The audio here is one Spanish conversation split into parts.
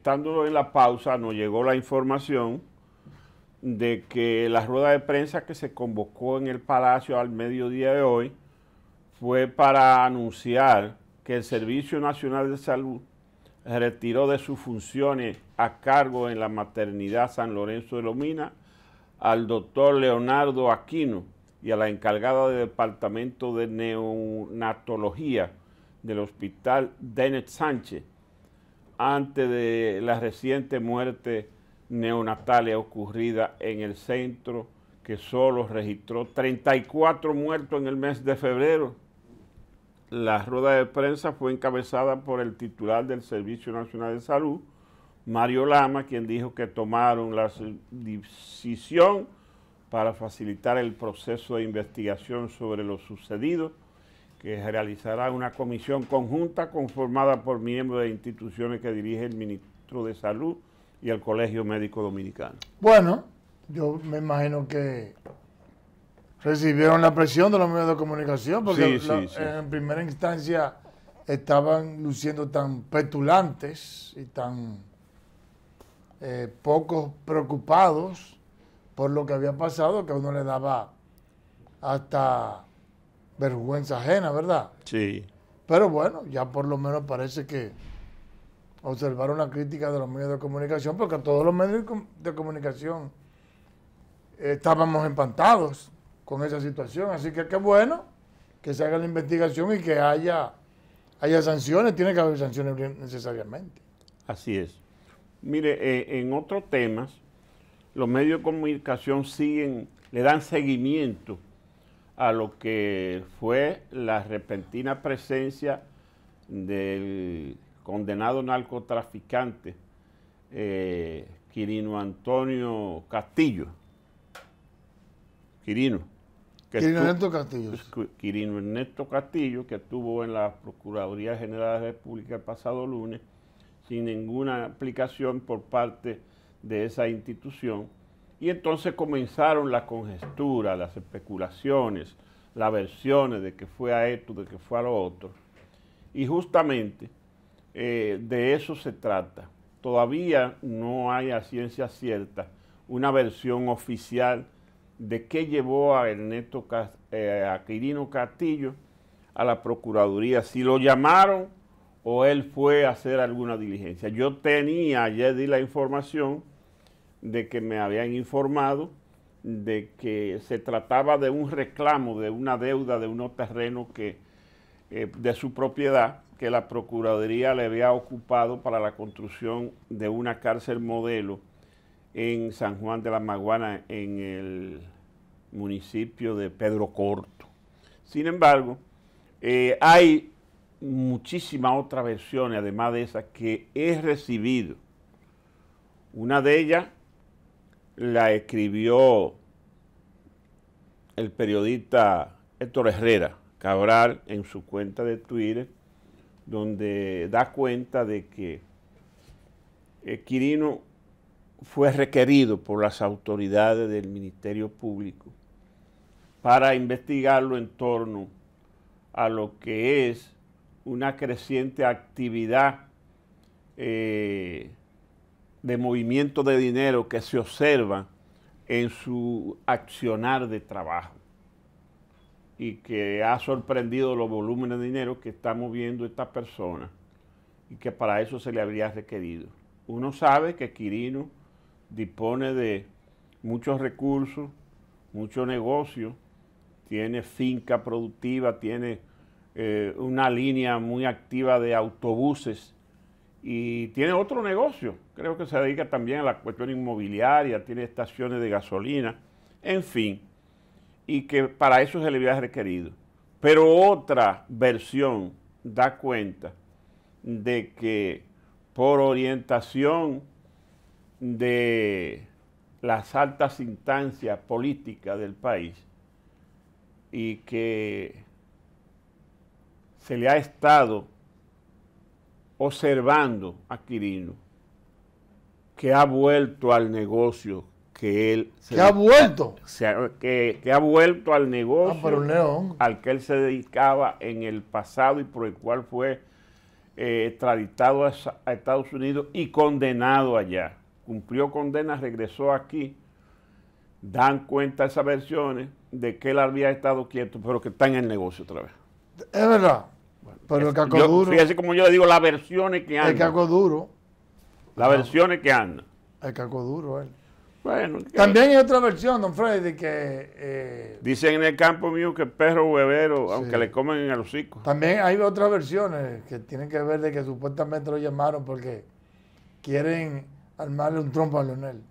Estando en la pausa, nos llegó la información de que la rueda de prensa que se convocó en el Palacio al mediodía de hoy fue para anunciar que el Servicio Nacional de Salud retiró de sus funciones a cargo en la maternidad San Lorenzo de Lomina al doctor Leonardo Aquino y a la encargada del Departamento de Neonatología del Hospital Dennis Sánchez antes de la reciente muerte neonatalia ocurrida en el centro que solo registró 34 muertos en el mes de febrero. La rueda de prensa fue encabezada por el titular del Servicio Nacional de Salud, Mario Lama, quien dijo que tomaron la decisión para facilitar el proceso de investigación sobre lo sucedido que realizará una comisión conjunta conformada por miembros de instituciones que dirige el ministro de Salud y el Colegio Médico Dominicano. Bueno, yo me imagino que recibieron la presión de los medios de comunicación porque en primera instancia estaban luciendo tan petulantes y tan eh, pocos preocupados por lo que había pasado que a uno le daba hasta vergüenza ajena, ¿verdad? Sí. Pero bueno, ya por lo menos parece que observaron la crítica de los medios de comunicación, porque todos los medios de comunicación estábamos empantados con esa situación. Así que qué bueno que se haga la investigación y que haya, haya sanciones. Tiene que haber sanciones necesariamente. Así es. Mire, eh, en otros temas, los medios de comunicación siguen, le dan seguimiento a lo que fue la repentina presencia del condenado narcotraficante eh, Quirino Antonio Castillo. Quirino. Quirino Ernesto Castillo. Quirino Ernesto Castillo, que estuvo en la Procuraduría General de la República el pasado lunes, sin ninguna aplicación por parte de esa institución y entonces comenzaron la congestura, las especulaciones, las versiones de que fue a esto, de que fue a lo otro. Y justamente eh, de eso se trata. Todavía no hay a ciencia cierta una versión oficial de qué llevó a Ernesto eh, a Quirino Castillo a la Procuraduría, si lo llamaron o él fue a hacer alguna diligencia. Yo tenía, ayer di la información, de que me habían informado de que se trataba de un reclamo, de una deuda de unos terrenos que, eh, de su propiedad que la Procuraduría le había ocupado para la construcción de una cárcel modelo en San Juan de la Maguana, en el municipio de Pedro Corto. Sin embargo, eh, hay muchísimas otras versiones, además de esas, que he recibido. Una de ellas la escribió el periodista Héctor Herrera Cabral en su cuenta de Twitter, donde da cuenta de que Quirino fue requerido por las autoridades del Ministerio Público para investigarlo en torno a lo que es una creciente actividad eh, de movimiento de dinero que se observa en su accionar de trabajo y que ha sorprendido los volúmenes de dinero que está moviendo esta persona y que para eso se le habría requerido. Uno sabe que Quirino dispone de muchos recursos, muchos negocios, tiene finca productiva, tiene eh, una línea muy activa de autobuses y tiene otro negocio creo que se dedica también a la cuestión inmobiliaria, tiene estaciones de gasolina, en fin, y que para eso se le había requerido. Pero otra versión da cuenta de que por orientación de las altas instancias políticas del país y que se le ha estado observando a Quirino que ha vuelto al negocio que él se que ha vuelto que, ha vuelto al negocio ah, al que él se dedicaba en el pasado y por el cual fue eh, extraditado a, Estados Unidos y condenado allá cumplió condena regresó aquí dan cuenta esas versiones de que él había estado quieto pero que está en el negocio otra vez es verdad pero el caco duro fíjese como yo le digo las versiones que hay el caco duro la versión versiones que anda El caco duro, él. Bueno, También hay otra versión, don Freddy, que... Eh, Dicen en el campo mío que el perro huevero, aunque le comen en el hocico. También hay otras versiones que tienen que ver de que supuestamente lo llamaron porque quieren armarle un trompo a Leonel.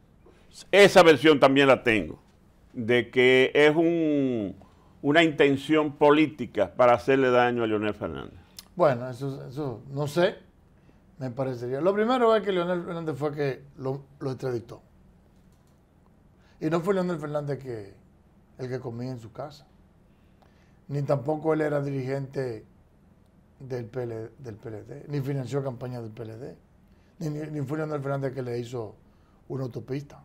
Esa versión también la tengo, de que es una intención política para hacerle daño a Leonel Fernández. Bueno, eso, eso no sé, me parecería. Lo primero es que Leonel Fernández fue que lo, lo Y no fue Leonel Fernández que, el que comía en su casa. Ni tampoco él era dirigente del, del PLD, ni financió campaña del PLD. Ni, ni, fue Leonel Fernández que le hizo una autopista,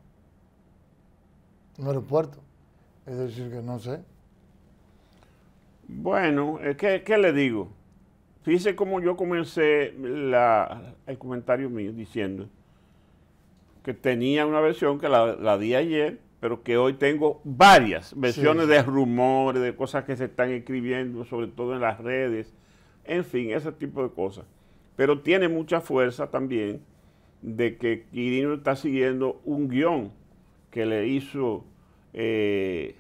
un aeropuerto. Es decir, que no sé. Bueno, eh, ¿qué, qué le digo? Fíjese cómo yo comencé el comentario mío diciendo que tenía una versión que la, di ayer, pero que hoy tengo varias versiones de rumores, de cosas que se están escribiendo, sobre todo en las redes, en fin, ese tipo de cosas. Pero tiene mucha fuerza también de que Quirino está siguiendo un guión que le hizo eh,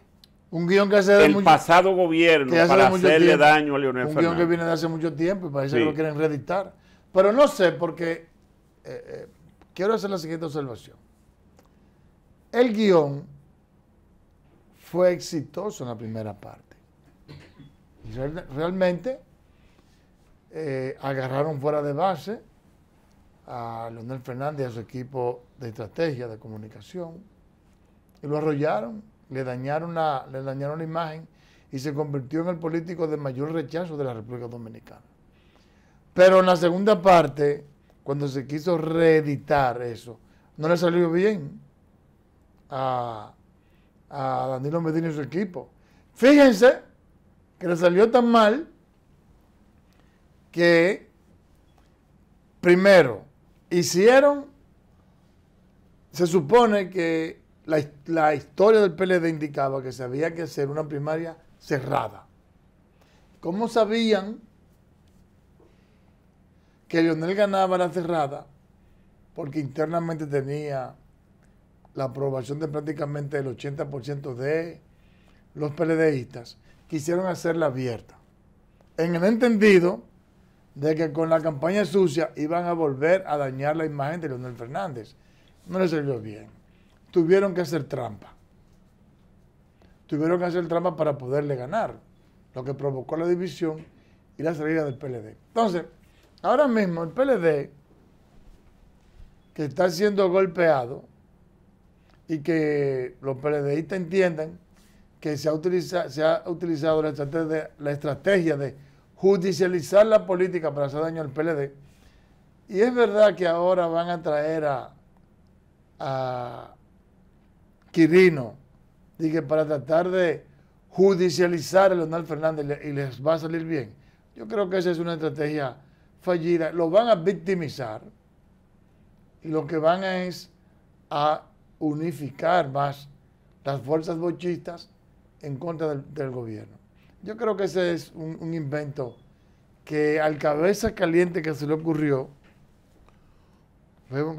un guión que hace el pasado gobierno para hacerle daño a Leonel Un guión que viene de hace mucho tiempo y parece que lo quieren reeditar. Pero no sé, porque eh, eh, quiero hacer la siguiente observación. El guión fue exitoso en la primera parte. realmente eh, agarraron fuera de base a Leonel Fernández y a su equipo de estrategia de comunicación y lo arrollaron le dañaron la, le dañaron imagen y se convirtió en el político de mayor rechazo de la República Dominicana. Pero en la segunda parte, cuando se quiso reeditar eso, no le salió bien a, a Danilo Medina y su equipo. Fíjense que le salió tan mal que, primero, hicieron, se supone que la, historia del PLD indicaba que se había que hacer una primaria cerrada. ¿Cómo sabían que Leonel ganaba la cerrada? Porque internamente tenía la aprobación de prácticamente el 80% de los PLDistas. Quisieron hacerla abierta. En el entendido de que con la campaña sucia iban a volver a dañar la imagen de Leonel Fernández. No le sirvió bien tuvieron que hacer trampa. Tuvieron que hacer trampa para poderle ganar, lo que provocó la división y la salida del PLD. Entonces, ahora mismo el PLD, que está siendo golpeado, y que los PLDistas entiendan que se ha, utilizado, se ha utilizado la estrategia, de judicializar la política para hacer daño al PLD. Y es verdad que ahora van a traer a, Quirino, dije para tratar de judicializar a Leonel Fernández y les va a salir bien. Yo creo que esa es una estrategia fallida. Lo van a victimizar y lo que van a es a unificar más las fuerzas bochistas en contra del, gobierno. Yo creo que ese es un, invento que al cabeza caliente que se le ocurrió, fue un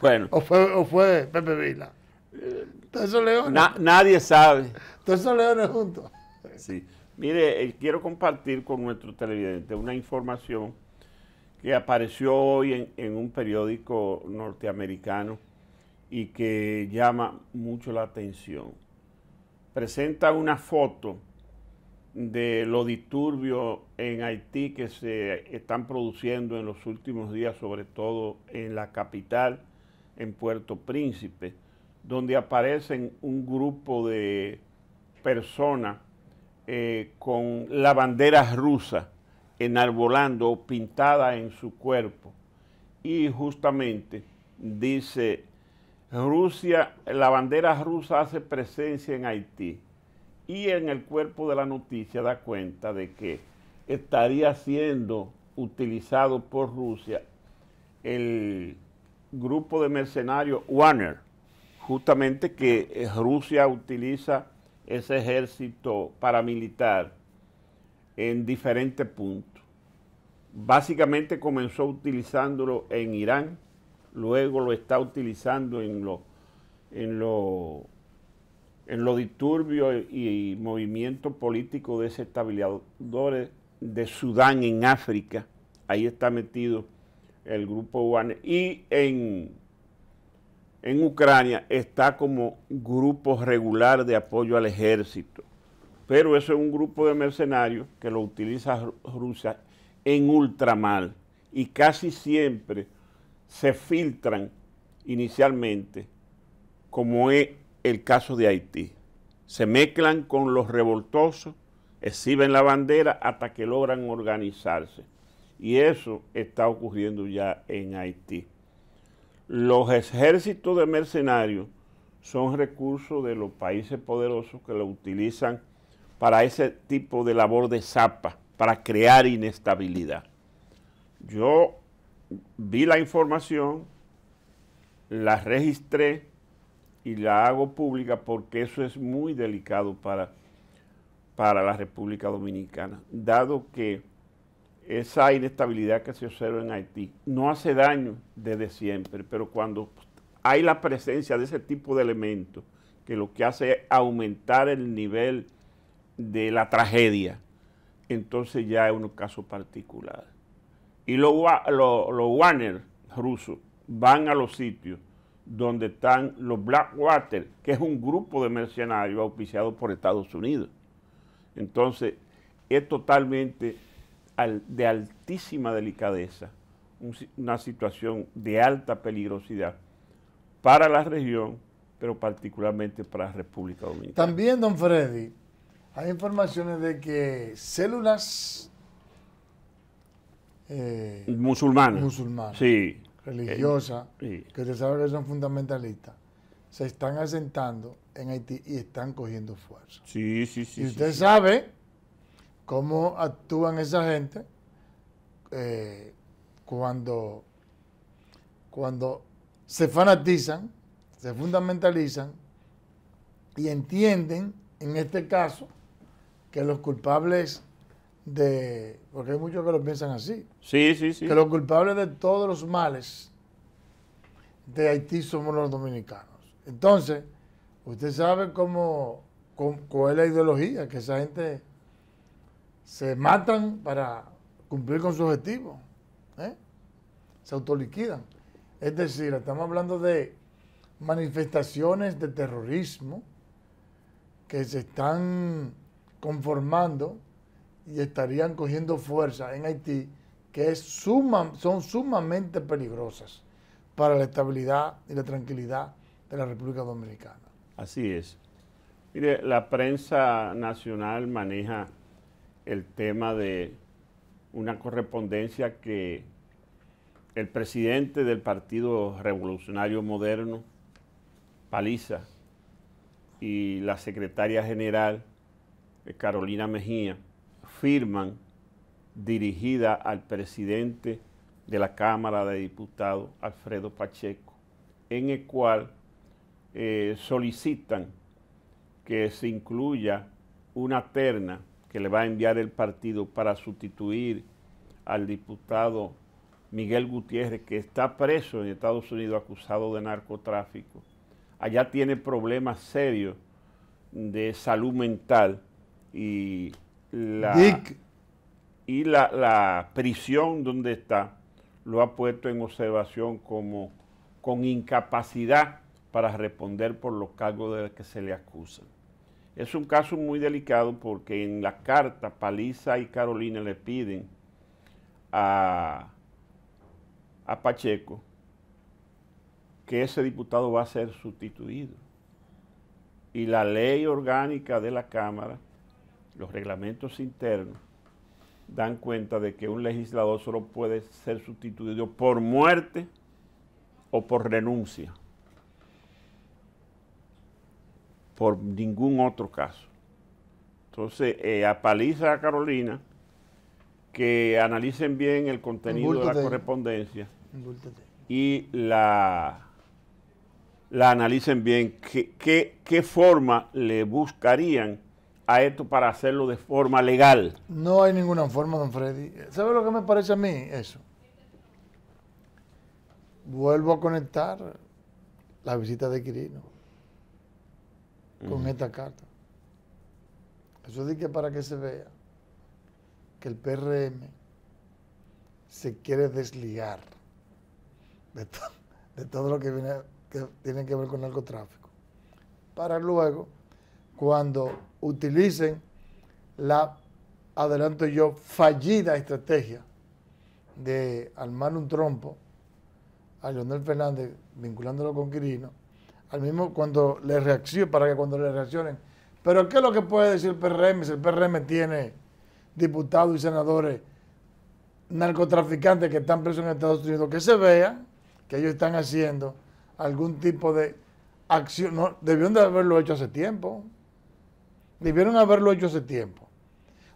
bueno. O fue, fue Pepe Vila. Todos esos leones. nadie sabe. Todos esos leones juntos. Sí. Mire, eh, quiero compartir con nuestro televidente una información que apareció hoy en, en, un periódico norteamericano y que llama mucho la atención. Presenta una foto de los disturbios en Haití que se están produciendo en los últimos días, sobre todo en la capital, en Puerto Príncipe, donde aparecen un grupo de personas eh, con la bandera rusa enarbolando o pintada en su cuerpo. Y justamente dice, Rusia, la bandera rusa hace presencia en Haití. Y en el cuerpo de la noticia da cuenta de que estaría siendo utilizado por Rusia el grupo de mercenarios Warner, justamente que eh, Rusia utiliza ese ejército paramilitar en diferentes puntos. Básicamente comenzó utilizándolo en Irán, luego lo está utilizando en los en en los disturbios y, y movimientos políticos desestabilizadores de Sudán en África. Ahí está metido el grupo Wagner. Y en, en Ucrania está como grupo regular de apoyo al ejército. Pero eso es un grupo de mercenarios que lo utiliza Rusia en ultramar. Y casi siempre se filtran inicialmente, como es el caso de Haití. Se mezclan con los revoltosos, exhiben la bandera hasta que logran organizarse. Y eso está ocurriendo ya en Haití. Los ejércitos de mercenarios son recursos de los países poderosos que lo utilizan para ese tipo de labor de zapa, para crear inestabilidad. Yo vi la información, la registré y la hago pública porque eso es muy delicado para, para la República Dominicana, dado que esa inestabilidad que se observa en Haití no hace daño desde siempre, pero cuando hay la presencia de ese tipo de elementos, que lo que hace es aumentar el nivel de la tragedia, entonces ya es un caso particular. Y los lo, Warner rusos van a los sitios donde están los Blackwater, que es un grupo de mercenarios auspiciados por Estados Unidos. Entonces, es totalmente de altísima delicadeza, una situación de alta peligrosidad para la región, pero particularmente para la República Dominicana. También, don Freddy, hay informaciones de que células eh, musulmanas, musulmanas religiosas, eh, que se sabe que son fundamentalistas, se están asentando en Haití y están cogiendo fuerza. Sí, sí, sí. Y usted sabe cómo actúan esa gente eh, cuando, se fanatizan, se fundamentalizan y entienden, en este caso, que los culpables de, porque hay muchos que lo piensan así, sí, sí, sí. que los culpables de todos los males de Haití somos los dominicanos. Entonces, usted sabe cómo cuál es la ideología que esa gente se matan para cumplir con su objetivo, ¿eh? se autoliquidan. Es decir, estamos hablando de manifestaciones de terrorismo que se están conformando y estarían cogiendo fuerza en Haití, que es son sumamente peligrosas para la estabilidad y la tranquilidad de la República Dominicana. Así es. Mire, la prensa nacional maneja el tema de una correspondencia que el presidente del Partido Revolucionario Moderno, Paliza, y la secretaria general, eh, Carolina Mejía, firman dirigida al presidente de la Cámara de Diputados, Alfredo Pacheco, en el cual eh, solicitan que se incluya una terna que le va a enviar el partido para sustituir al diputado Miguel Gutiérrez, que está preso en Estados Unidos acusado de narcotráfico. Allá tiene problemas serios de salud mental y la, y la, prisión donde está lo ha puesto en observación como con incapacidad para responder por los cargos de los que se le acusan. Es un caso muy delicado porque en la carta Paliza y Carolina le piden a, Pacheco que ese diputado va a ser sustituido. Y la ley orgánica de la Cámara, los reglamentos internos, dan cuenta de que un legislador solo puede ser sustituido por muerte o por renuncia. por ningún otro caso. Entonces, eh, apaliza a Carolina que analicen bien el contenido de la correspondencia y la, la analicen bien. ¿Qué, qué, qué forma le buscarían a esto para hacerlo de forma legal? No hay ninguna forma, don Freddy. ¿Sabe lo que me parece a mí? Eso. Vuelvo a conectar la visita de Quirino con esta carta. Eso dice para que se vea que el PRM se quiere desligar de, todo lo que, viene, que tiene que ver con narcotráfico, para luego, cuando utilicen la, adelanto yo, fallida estrategia de armar un trompo a Leonel Fernández vinculándolo con Quirino, al mismo cuando le reaccione... para que cuando le reaccionen. Pero ¿qué es lo que puede decir el PRM si el PRM tiene diputados y senadores narcotraficantes que están presos en Estados Unidos? Que se vea que ellos están haciendo algún tipo de acción. No, debieron de haberlo hecho hace tiempo. Debieron haberlo hecho hace tiempo.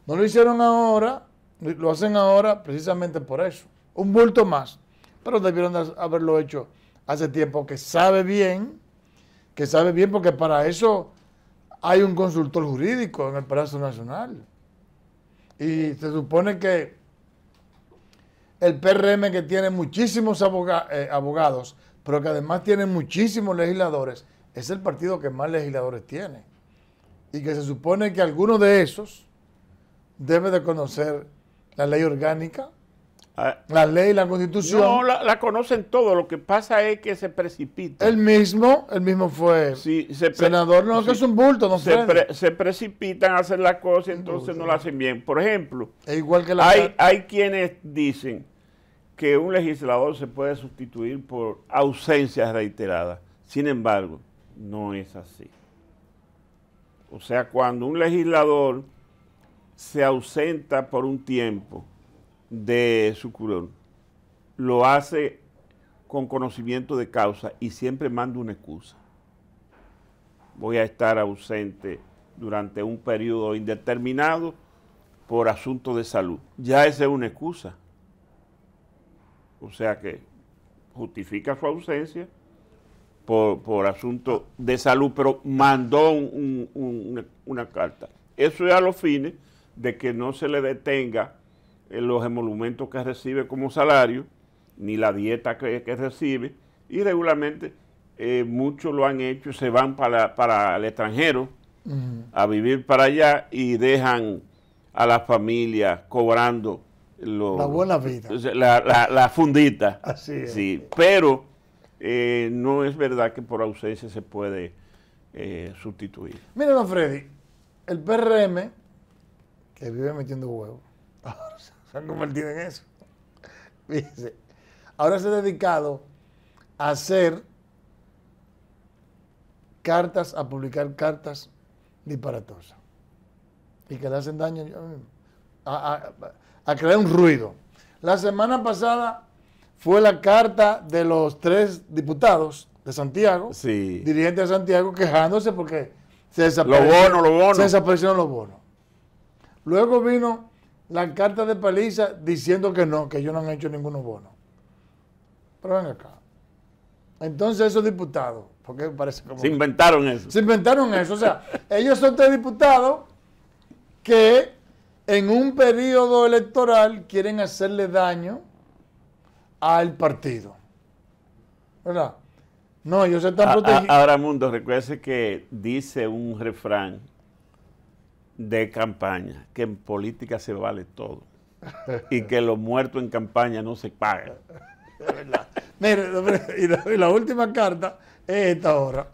No lo hicieron ahora, lo hacen ahora precisamente por eso. Un bulto más. Pero debieron de haberlo hecho hace tiempo que sabe bien que sabe bien porque para eso hay un consultor jurídico en el Palacio Nacional. Y se supone que el PRM que tiene muchísimos eh, abogados, pero que además tiene muchísimos legisladores, es el partido que más legisladores tiene. Y que se supone que alguno de esos debe de conocer la ley orgánica Ah. la ley, la constitución. No, la, conocen todos, lo que pasa es que se precipita. El mismo, el mismo fue sí, senador, no, que es un bulto, no se, se precipitan a hacer las cosas y entonces no, la hacen bien. Por ejemplo, igual que la hay, hay quienes dicen que un legislador se puede sustituir por ausencias reiteradas. Sin embargo, no es así. O sea, cuando un legislador se ausenta por un tiempo, de su curón lo hace con conocimiento de causa y siempre manda una excusa. Voy a estar ausente durante un periodo indeterminado por asunto de salud. Ya esa es una excusa. O sea que justifica su ausencia por, asunto de salud, pero mandó una carta. Eso es a los fines de que no se le detenga eh, los emolumentos que recibe como salario, ni la dieta que, recibe, y regularmente eh, muchos lo han hecho, se van para, el extranjero a vivir para allá y dejan a la familia cobrando la fundita. Sí, pero eh, no es verdad que por ausencia se puede sustituir. Mira, Freddy, el PRM, que vive metiendo huevos, se han convertido en eso. Ahora se ha dedicado a hacer cartas, a publicar cartas disparatosas. Y que le hacen daño a, crear un ruido. La semana pasada fue la carta de los tres diputados de Santiago, dirigentes de Santiago, quejándose porque se desaparecieron los Se desaparecieron los bonos. Luego vino la carta de paliza diciendo que no, que ellos no han hecho ninguno bono. Pero ven acá. Entonces esos diputados, porque parece como... Se inventaron eso. Se inventaron eso. O sea, ellos son tres diputados que en un periodo electoral quieren hacerle daño al partido. ¿Verdad? No, ellos están protegidos. Ahora, Mundo, recuérdese que dice un refrán de campaña, que en política se vale todo y que lo muerto en campaña no se paga Mire, y la, última carta es esta ahora.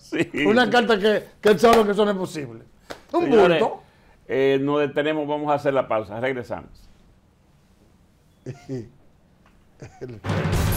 Una carta que, el solo que son posible Un Señores, eh, nos detenemos, vamos a hacer la pausa. Regresamos.